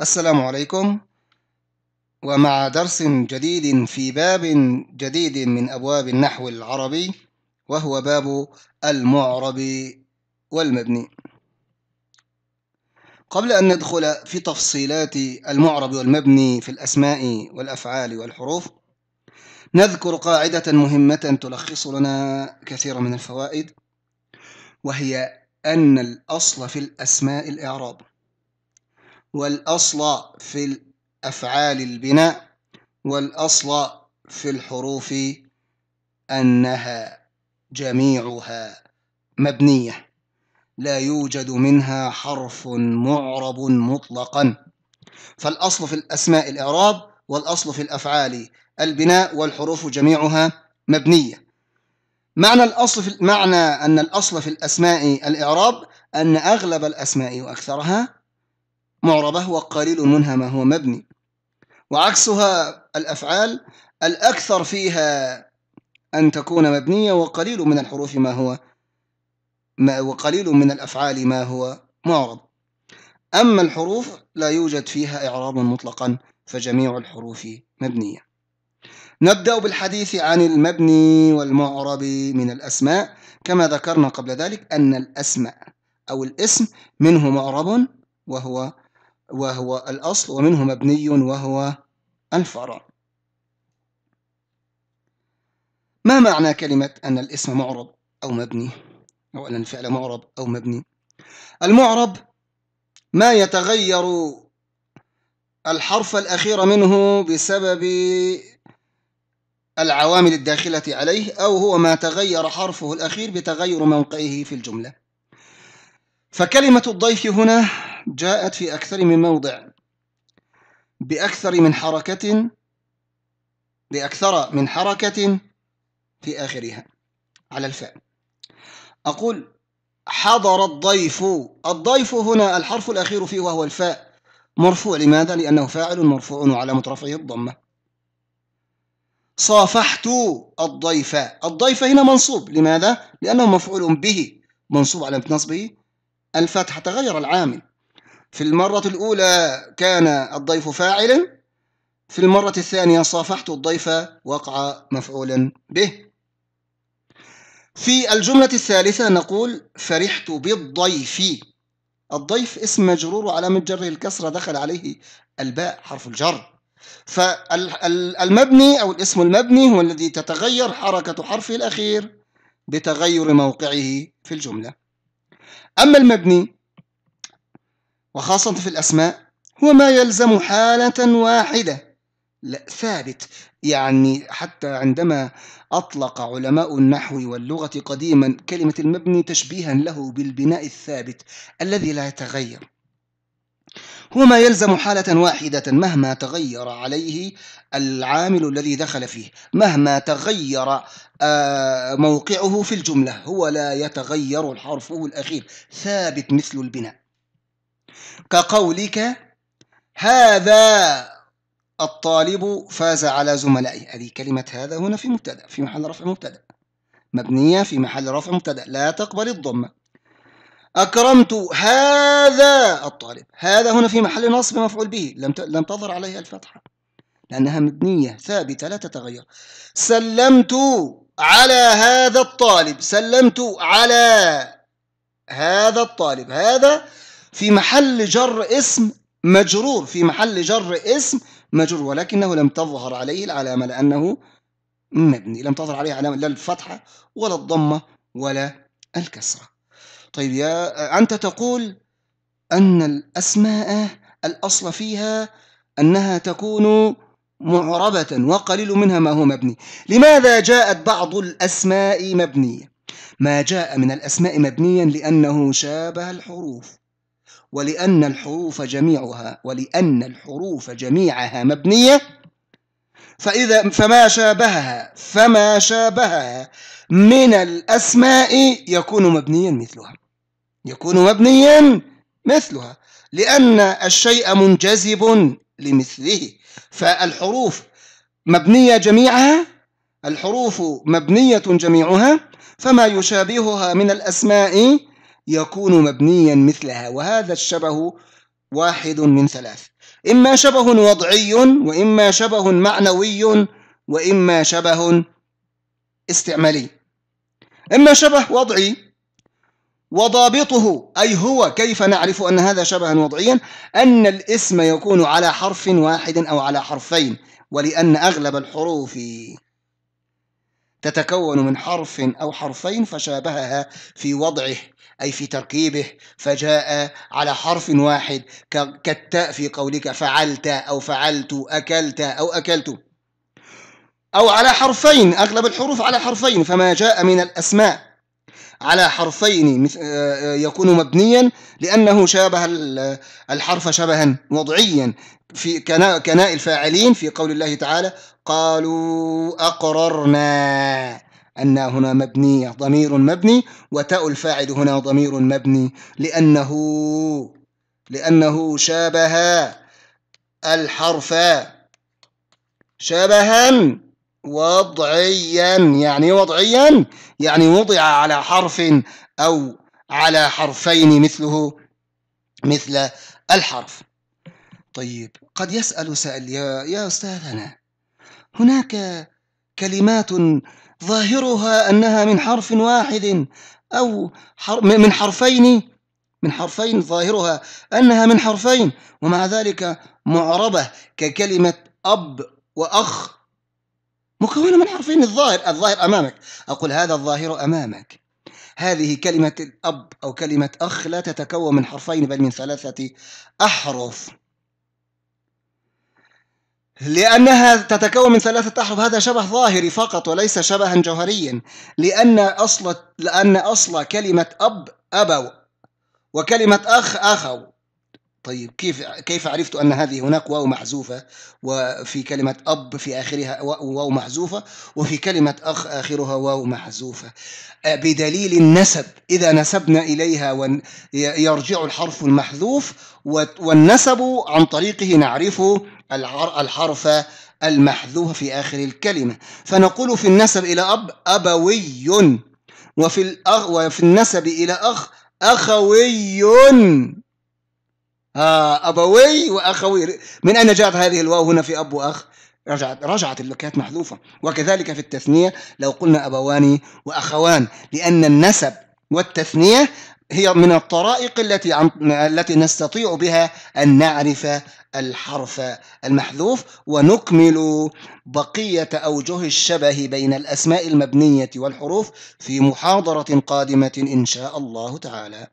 السلام عليكم ومع درس جديد في باب جديد من أبواب النحو العربي وهو باب المعرب والمبني قبل أن ندخل في تفصيلات المعرب والمبني في الأسماء والأفعال والحروف نذكر قاعدة مهمة تلخص لنا كثيرا من الفوائد وهي أن الأصل في الأسماء الإعراب والأصل في أفعال البناء والأصل في الحروف أنها جميعها مبنية لا يوجد منها حرف معرب مطلقا فالأصل في الأسماء الإعراب والأصل في الأفعال البناء والحروف جميعها مبنية معنى الأصل في معنى أن الأصل في الأسماء الإعراب أن أغلب الأسماء وأكثرها معربة وقليل منها ما هو مبني وعكسها الأفعال الأكثر فيها أن تكون مبنية وقليل من الحروف ما هو ما وقليل من الأفعال ما هو معرب أما الحروف لا يوجد فيها إعراب مطلقا فجميع الحروف مبنية نبدأ بالحديث عن المبني والمعرب من الأسماء كما ذكرنا قبل ذلك أن الأسماء أو الاسم منه معرب وهو وهو الأصل ومنه مبني وهو الفرع ما معنى كلمة أن الاسم معرب أو مبني أو أن الفعل معرب أو مبني المعرب ما يتغير الحرف الأخير منه بسبب العوامل الداخلة عليه أو هو ما تغير حرفه الأخير بتغير موقعه في الجملة فكلمة الضيف هنا جاءت في أكثر من موضع بأكثر من حركة بأكثر من حركة في آخرها على الفاء أقول حضر الضيف الضيف هنا الحرف الأخير فيه وهو الفاء مرفوع لماذا؟ لأنه فاعل مرفوع على مترفعه الضمة صافحت الضيف الضيف هنا منصوب لماذا؟ لأنه مفعول به منصوب على نصبه الفتح تغير العامل في المرة الأولى كان الضيف فاعلا في المرة الثانية صافحت الضيف وقع مفعولا به في الجملة الثالثة نقول فرحت بالضيف الضيف اسم مجرور وعلامة جره الكسرة دخل عليه الباء حرف الجر فالمبني أو الاسم المبني هو الذي تتغير حركة حرفه الأخير بتغير موقعه في الجملة أما المبني وخاصة في الأسماء هو ما يلزم حالة واحدة لا ثابت يعني حتى عندما أطلق علماء النحو واللغة قديما كلمة المبني تشبيها له بالبناء الثابت الذي لا يتغير هو ما يلزم حالة واحدة مهما تغير عليه العامل الذي دخل فيه مهما تغير آه، موقعه في الجملة هو لا يتغير الحرف الأخير ثابت مثل البناء كقولك هذا الطالب فاز على زملائه هذه كلمة هذا هنا في مبتدأ في محل رفع مبتدأ مبنية في محل رفع مبتدأ لا تقبل الضمة أكرمت هذا الطالب هذا هنا في محل نصب مفعول به لم لم تظهر عليها الفتحة لأنها مبنية ثابتة لا تتغير سلمت على هذا الطالب سلمت على هذا الطالب هذا في محل جر اسم مجرور في محل جر اسم مجرور ولكنه لم تظهر عليه العلامة لأنه مبني لم تظهر عليه علامة لا الفتحة ولا الضمة ولا الكسرة طيب يا أنت تقول أن الأسماء الأصل فيها أنها تكون معربة وقليل منها ما هو مبني لماذا جاءت بعض الأسماء مبنية؟ ما جاء من الأسماء مبنيا لأنه شابه الحروف ولأن الحروف جميعها ولأن الحروف جميعها مبنية فإذا فما شابهها فما شابهها من الأسماء يكون مبنيا مثلها يكون مبنيا مثلها لأن الشيء منجذب لمثله فالحروف مبنية جميعها الحروف مبنية جميعها فما يشابهها من الأسماء يكون مبنيا مثلها وهذا الشبه واحد من ثلاث إما شبه وضعي وإما شبه معنوي وإما شبه استعمالي إما شبه وضعي وضابطه أي هو كيف نعرف أن هذا شبها وضعيا أن الاسم يكون على حرف واحد أو على حرفين ولأن أغلب الحروف تتكون من حرف أو حرفين فشابهها في وضعه أي في تركيبه فجاء على حرف واحد كالتاء في قولك فعلت أو فعلت أكلت أو أكلت أو على حرفين أغلب الحروف على حرفين فما جاء من الأسماء على حرفين آه، آه، يكون مبنيا لأنه شابه الحرف شبها وضعيا في كناء الفاعلين في قول الله تعالى قالوا أقررنا أن هنا مبني ضمير مبني وتاء الفاعل هنا ضمير مبني لأنه لأنه شابه الحرف شبها وضعيا يعني وضعيا يعني وضع على حرف أو على حرفين مثله مثل الحرف طيب قد يسأل سائل يا, يا أستاذنا هناك كلمات ظاهرها أنها من حرف واحد أو من حرفين من حرفين ظاهرها أنها من حرفين ومع ذلك معربة ككلمة أب وأخ مكونة من حرفين الظاهر الظاهر أمامك أقول هذا الظاهر أمامك هذه كلمة الأب أو كلمة أخ لا تتكون من حرفين بل من ثلاثة أحرف لأنها تتكون من ثلاثة أحرف هذا شبه ظاهري فقط وليس شبها جوهريا لأن أصل لأن أصل كلمة أب أبو وكلمة أخ أخو طيب كيف كيف عرفت أن هذه هناك واو محذوفة وفي كلمة أب في آخرها واو محذوفة وفي كلمة أخ آخرها واو محذوفة بدليل النسب إذا نسبنا إليها يرجع الحرف المحذوف والنسب عن طريقه نعرفه الحرف المحذوف في آخر الكلمة فنقول في النسب إلى أب أبوي وفي, الأخ وفي النسب إلى أخ أخوي آه أبوي وأخوي من أين جاءت هذه الواو هنا في أب وأخ؟ رجعت رجعت اللكات كانت محذوفة وكذلك في التثنية لو قلنا أبوان وأخوان لأن النسب والتثنية هي من الطرائق التي التي نستطيع بها أن نعرف الحرف المحذوف ونكمل بقية أوجه الشبه بين الأسماء المبنية والحروف في محاضرة قادمة إن شاء الله تعالى